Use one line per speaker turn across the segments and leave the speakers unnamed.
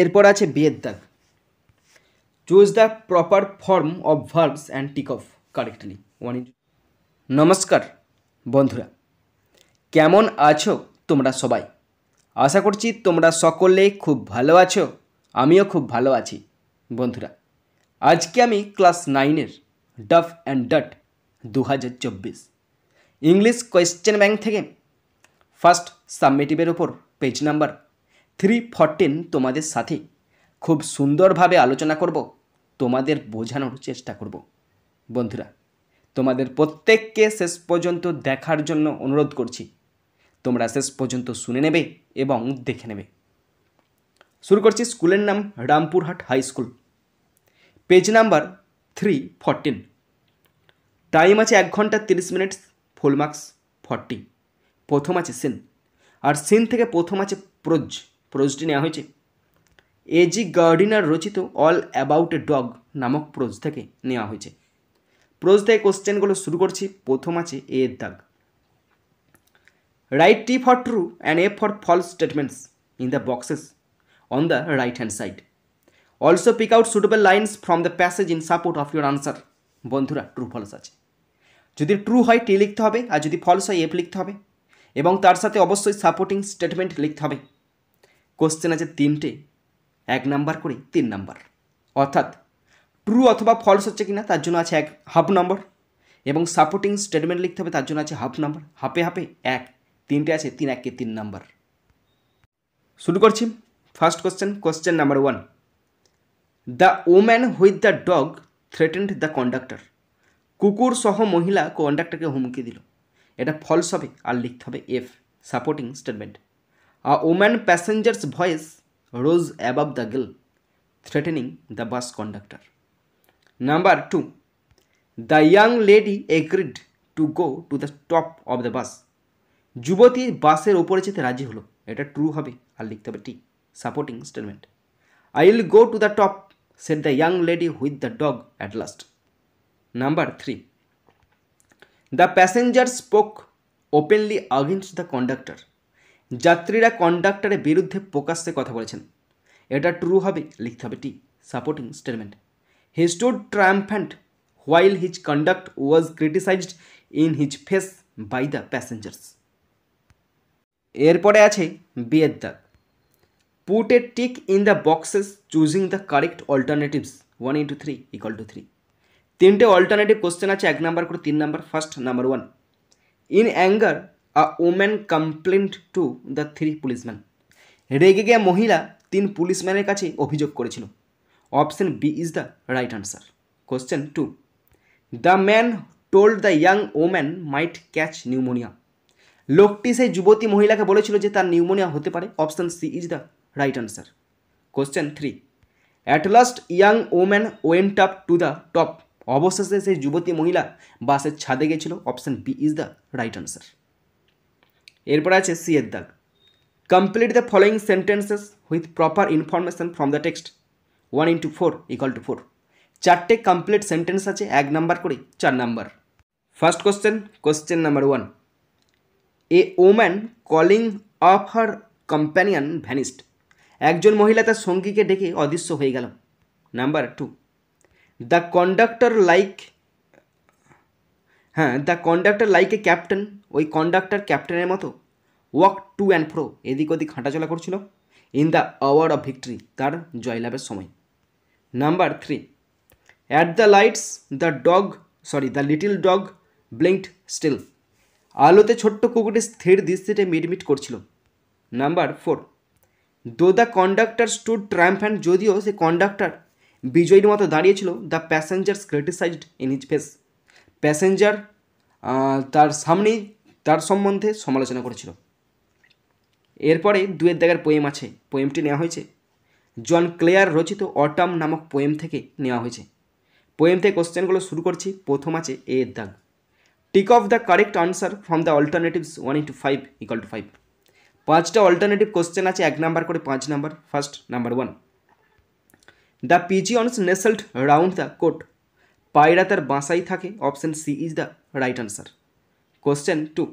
এরপর আছে বিয়ের দাগ choose the proper form of verbs and tick off correctly one is নমস্কার বন্ধুরা কেমন আছো তোমরা সবাই আশা করছি তোমরা সকলে খুব ভালো আছো আমিও খুব ভালো আছি বন্ধুরা আজকে আমি ক্লাস নাইনের ডাফ অ্যান্ড ডাট দু হাজার চব্বিশ ইংলিশ কোয়েশ্চেন ব্যাংক থেকে ফার্স্ট সাবমিটিভের ওপর পেজ নাম্বার থ্রি ফরটিন তোমাদের সাথে খুব সুন্দরভাবে আলোচনা করব তোমাদের বোঝানোর চেষ্টা করব বন্ধুরা তোমাদের প্রত্যেককে শেষ পর্যন্ত দেখার জন্য অনুরোধ করছি তোমরা শেষ পর্যন্ত শুনে নেবে এবং দেখে নেবে শুরু করছি স্কুলের নাম Rampurhat high school page number three fourteen time আছে এক ঘন্টা তিরিশ মিনিট ফুল মার্কস ফর্টি প্রথম আছে সিন আর সিন থেকে প্রথম আছে প্রোজ প্রোজটি নেওয়া হয়েছে এজি গার্ডিনার রচিত অল অ্যাবাউট এ ডগ নামক প্রোজ থেকে নেওয়া হয়েছে প্রোজ থেকে কোশ্চেনগুলো শুরু করছি প্রথম আছে এ এর দাগ write T for true and F for false statements in the boxes on the right hand side also pick out suitable lines from the passage in support of your answer বন্ধুরা true false আছে যদি true হয় টি লিখতে হবে আর যদি false হয় F লিখতে হবে এবং তার সাথে অবশ্যই সাপোর্টিং স্টেটমেন্ট লিখতে হবে কোশ্চেন আছে তিনটে এক নাম্বার করে তিন নাম্বার অর্থাৎ ট্রু অথবা ফলস হচ্ছে কিনা তার জন্য আছে এক হাফ নম্বর এবং সাপোর্টিং স্টেটমেন্ট লিখতে হবে তার জন্য আছে হাফ নাম্বার হাফে হাফে এক তিনটে আছে তিন এককে তিন নাম্বার শুরু করছি first question question number one the woman with the dog threatened the conductor কুকুর সহ মহিলা কন্ডাক্টরকে হুমকি দিল এটা ফলস হবে আর লিখতে হবে F supporting statement A woman passenger's voice rose above the gale, threatening the bus conductor. Number two, the young lady agreed to go to the top of the bus. যুবতী বাসের ওপরে যেতে রাজি হলো এটা ট্রু হবে আর লিখতে হবে T supporting statement I will go to the top said the young lady with the dog at last number three the passenger spoke openly against the conductor যাত্রীরা কন্ডাক্টরের বিরুদ্ধে প্রকাশ্যে কথা বলেছেন এটা ট্রু হবে লিখতে হবে T supporting statement he stood triumphant while his conduct was criticised in his face by the passengers এরপরে আছে বিয়ের দাগ put a tick in the boxes choosing the correct alternatives one into three equal to three তিনটে alternative question আছে এক number করে তিন নাম্বার first number one in anger a woman complained to the three policeman রেগে গিয়ে মহিলা তিন পুলিশম্যানের কাছে অভিযোগ করেছিল option B is the right answer question two the man told the young woman might catch pneumonia লোকটি সেই যুবতী মহিলাকে বলেছিল যে তার নিউমোনিয়া হতে পারে option C is the right answer question three at last young woman went up to the top অবশেষে সেই যুবতী মহিলা বাসের ছাদে গেছিল option B is the right answer এরপর আছে সি এর দাগ complete the following sentences with proper information from the text one into four equal to four চারটে কমপ্লিট সেন্টেন্স আছে এক নাম্বার করে চার number first question question number one a woman calling of her companion vanished একজন মহিলা তার সঙ্গীকে ডেকে অদৃশ্য হয়ে গেল number two the conductor like হ্যাঁ the conductor like a captain ওই কন্ডাক্টার ক্যাপ্টেনের মতো ওয়াক টু অ্যান্ড ফ্রো এদিক ওদিক হাঁটাচলা করছিল in the hour of victory তার জয়লাভের সময় number three at the lights the dog sorry the little dog blinked still আলোতে ছোট্ট কুকুরটি স্থির দৃষ্টিতে মিটমিট করছিল number four though the conductor stood triumphant যদিও সে কন্ডাক্টার বিজয়ীর মতো দাঁড়িয়েছিল the passengers criticised in his face passenger তার সামনেই তার সম্বন্ধে সমালোচনা করেছিল এরপরে দুয়ের দাগের পোয়েম আছে পোয়েমটি নেওয়া হয়েছে জন ক্লেয়ার রচিত অটাম নামক পোয়েম থেকে নেওয়া হয়েছে পোয়েম থেকে কোশ্চেনগুলো শুরু করছি প্রথম আছে এ এর দাগ tick off the correct answer from the alternatives one into five equal to five পাঁচটা অল্টারনেটিভ কোশ্চেন আছে এক নাম্বার করে পাঁচ number first number one the pigeons nestled round the court পায়রা তার বাসাই থাকে option C is the right answer question two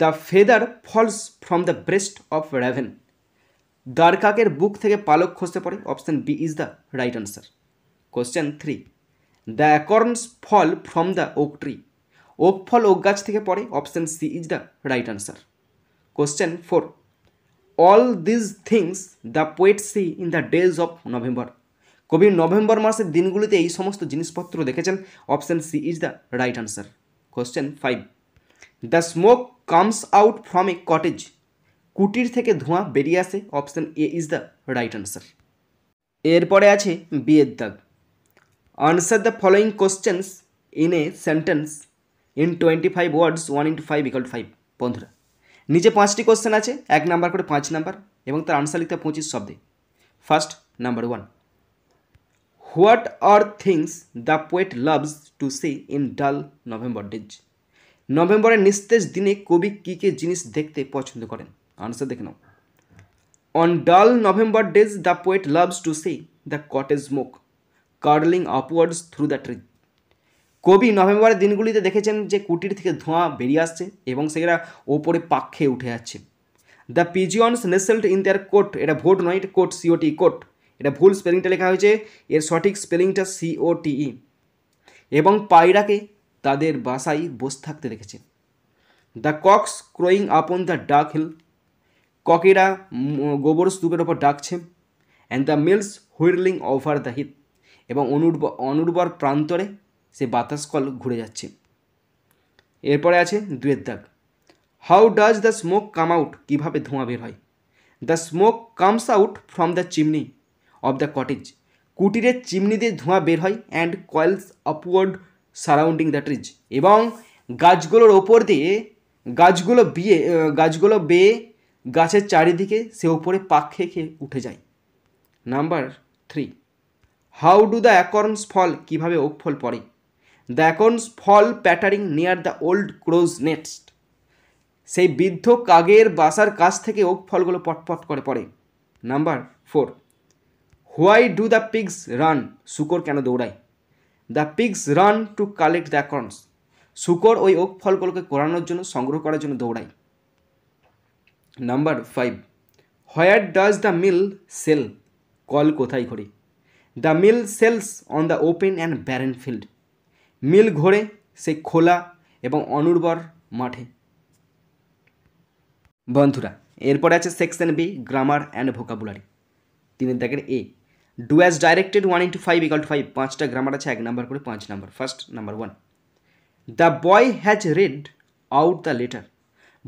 the feather falls from the breast of raven দ্বারকাকের বুক থেকে পালক খসতে পারে option B is the right answer question three the acorns fall from the oak tree oak ফল oak গাছ থেকে পড়ে option C is the right answer question four all this things the poet see in the days of November কবি নভেম্বর মাসের দিনগুলিতে এই সমস্ত জিনিসপত্র দেখেছেন option C is the right answer question five the smoke comes out from a cottage কুটির থেকে ধোঁয়া বেরিয়ে আসে option A is the right answer এরপরে আছে বিয়ের দাগ answer the following questions in a sentence in twenty five words one into five equal five বন্ধুরা নিচে পাঁচটি কোশ্চেন আছে এক নাম্বার করে পাঁচ নাম্বার এবং তার আনসার লিখতে পঁচিশ শব্দে first number one what are things the poet loves to see in dull November days নভেম্বরের নিস্তেজ দিনে কবি কী কী জিনিস দেখতে পছন্দ করেন আনসার দেখে নাও on dull November days the poet loves to see the cottage smoke curling upwards through the tree কবি নভেম্বরের দিনগুলিতে দেখেছেন যে কুটির থেকে ধোঁয়া বেরিয়ে আসছে এবং সেগুলা ওপরে পাক খেয়ে উঠে যাচ্ছে the pigeons nestled in their cote এটা ভোট নয় এটা কোট সিওটি কোট এটা ভুল স্পেলিংটা লেখা হয়েছে এর সঠিক স্পেলিংটা সিওটিই e। এবং পায়রাকে তাদের বাসায় বসে থাকতে রেখেছে the cocks crowing up on the dunghill ককেরা গোবর স্তূপের ওপর ডাকছে and the mills whirling over the heath এবং অনুর্বর অনুর্বর প্রান্তরে সে বাতাস কল ঘুরে যাচ্ছে এরপরে আছে দুয়ের দাগ how does the smoke come out কীভাবে ধোঁয়া বের হয় the smoke comes out from the chimney of the cottage কুটিরের চিমনি দিয়ে ধোঁয়া বের হয় and coils upward surrounding the trees এবং গাছগুলোর ওপর দিয়ে গাছগুলো বিয়ে গাছগুলো বেয়ে গাছের চারিদিকে সে ওপরে পাক খেয়ে খেয়ে উঠে যায় number three how do the acorns fall কীভাবে ওক ফল পড়ে the acorns fall pattering near the old crow's nest সেই বৃদ্ধ কাগের বাসার কাছ থেকে ওক ফলগুলো পটপট করে পড়ে number four why do the pigs run শুকর কেন দৌড়ায় the pigs run to collect the corns শুকর ওই ওক ফলগুলোকে কোরানোর জন্য সংগ্রহ করার জন্য দৌড়ায় number five what does the mill sail কল কোথায় ঘোরে the mill sails on the open and barren field mill ঘোরে সে খোলা এবং অনুর্বর মাঠে বন্ধুরা এরপরে আছে section B grammar and vocabulary তিনি দেখেন এ do as directed one into five equal to five পাঁচটা গ্রামার আছে এক নাম্বার করে পাঁচ number first number one the boy has read out the letter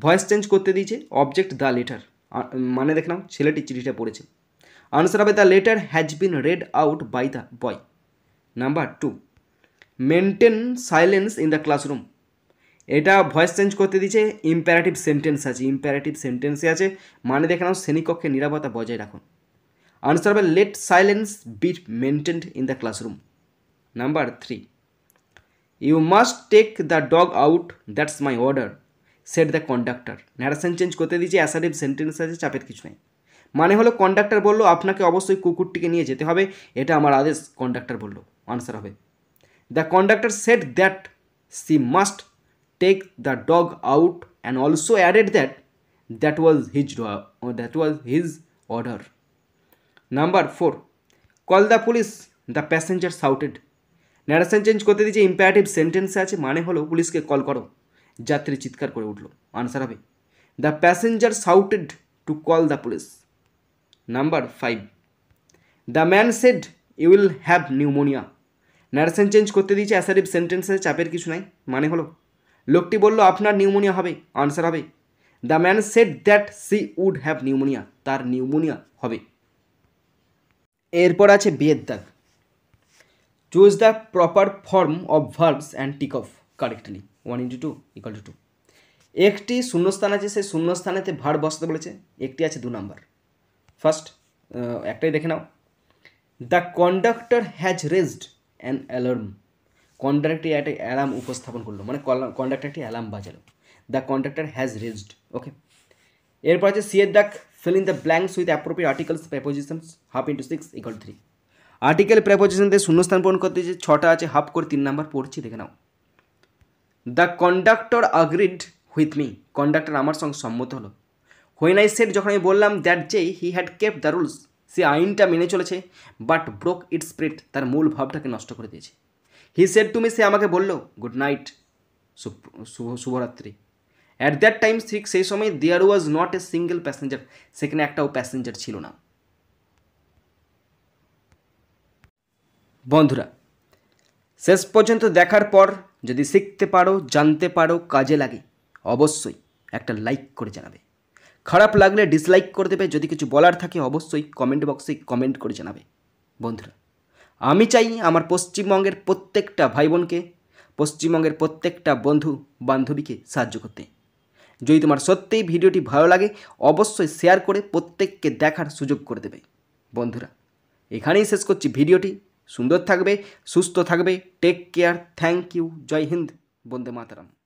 voice change করতে দিয়েছে অবজেক্ট দ্য লেটার মানে দেখলাম ছেলেটি চিঠিটা পড়েছে আনসার হবে the letter has been read out by the boy number two maintain silence in the classroom এটা voice change করতে দিচ্ছে ইম্প্যারেটিভ সেন্টেন্স আছে ইম্প্যারেটিভ সেন্টেন্সে আছে মানে দেখে নাও শ্রেণীকক্ষে নিরাপত্তা বজায় রাখুন আনসার হবে let silence be maintained in the classroom number three you must take the dog out that's my order said the conductor narration change করতে দিয়েছে অ্যাসারিভ সেন্টেন্স আছে চাপের কিছু নেই মানে হলো কন্ডাক্টর বলল আপনাকে অবশ্যই কুকুরটিকে নিয়ে যেতে হবে এটা আমার আদেশ কন্ডাক্টর বলল আনসার হবে the conductor said that she must take the dog out and also added that that was his that was his order number four call the police the passenger shouted narration change করতে দিয়েছে imperative সেন্টেন্সে আছে মানে হলো পুলিশকে call করো যাত্রী চিৎকার করে উঠল আনসার হবে the passenger shouted to call the police number five the man said you will have pneumonia narration change করতে দিয়েছে অ্যাসারিভ সেন্টেন্সে চাপের কিছু নাই মানে হলো লোকটি বলল আপনার নিউমোনিয়া হবে আনসার হবে the man said that she would have pneumonia তার নিউমোনিয়া হবে এরপর আছে বিয়ের দাগ choose the proper form of verbs and tick off correctly one into two equal to two একটি শূন্যস্থান আছে সেই শূন্যস্থানেতে ভার্ব বসতে বলেছে একটি আছে দু নাম্বার ফার্স্ট একটাই দেখে নাও the conductor has raised an alarm conductor একটা অ্যালার্ম উপস্থাপন করলো মানে কন্ডাক্টর একটি অ্যালার্ম বাজালো the conductor has raised okay এরপর আছে সিএ এর fill in the blanks with appropriate articles prepositions half into six equal three article preposition দিয়ে শূন্যস্থান পূরণ করতে যে ছটা আছে হাফ করে তিন নাম্বার পড়ছি দেখে নাও the conductor agreed with me conductor আমার সঙ্গে সম্মত হলো হোয়েন আই সেট যখন আমি বললাম দ্যাট যে he had kept the rules সে আইনটা মেনে চলেছে বাট ব্রোক ইট স্প্রিট তার মূল ভাবটাকে নষ্ট করে দিয়েছে হি সেট তুমি সে আমাকে বলল গুড নাইট শুভ শুভরাত্রি অ্যাট দ্যাট টাইম ঠিক সেই সময় there was not a single passenger সেখানে একটাও প্যাসেঞ্জার ছিল না বন্ধুরা শেষ পর্যন্ত দেখার পর যদি শিখতে পারো জানতে পারো কাজে লাগে অবশ্যই একটা লাইক করে জানাবে খারাপ লাগলে ডিসলাইক করে দেবে যদি কিছু বলার থাকে অবশ্যই কমেন্ট বক্সে কমেন্ট করে জানাবে বন্ধুরা আমি চাই আমার পশ্চিমবঙ্গের প্রত্যেকটা ভাই বোনকে পশ্চিমবঙ্গের প্রত্যেকটা বন্ধু বান্ধবীকে সাহায্য করতে যদি তোমার সত্যিই ভিডিওটি ভালো লাগে অবশ্যই শেয়ার করে প্রত্যেককে দেখার সুযোগ করে দেবে বন্ধুরা এখানেই শেষ করছি ভিডিওটি সুন্দর থাকবে সুস্থ থাকবে take care thank you Jai Hind Vande Mataram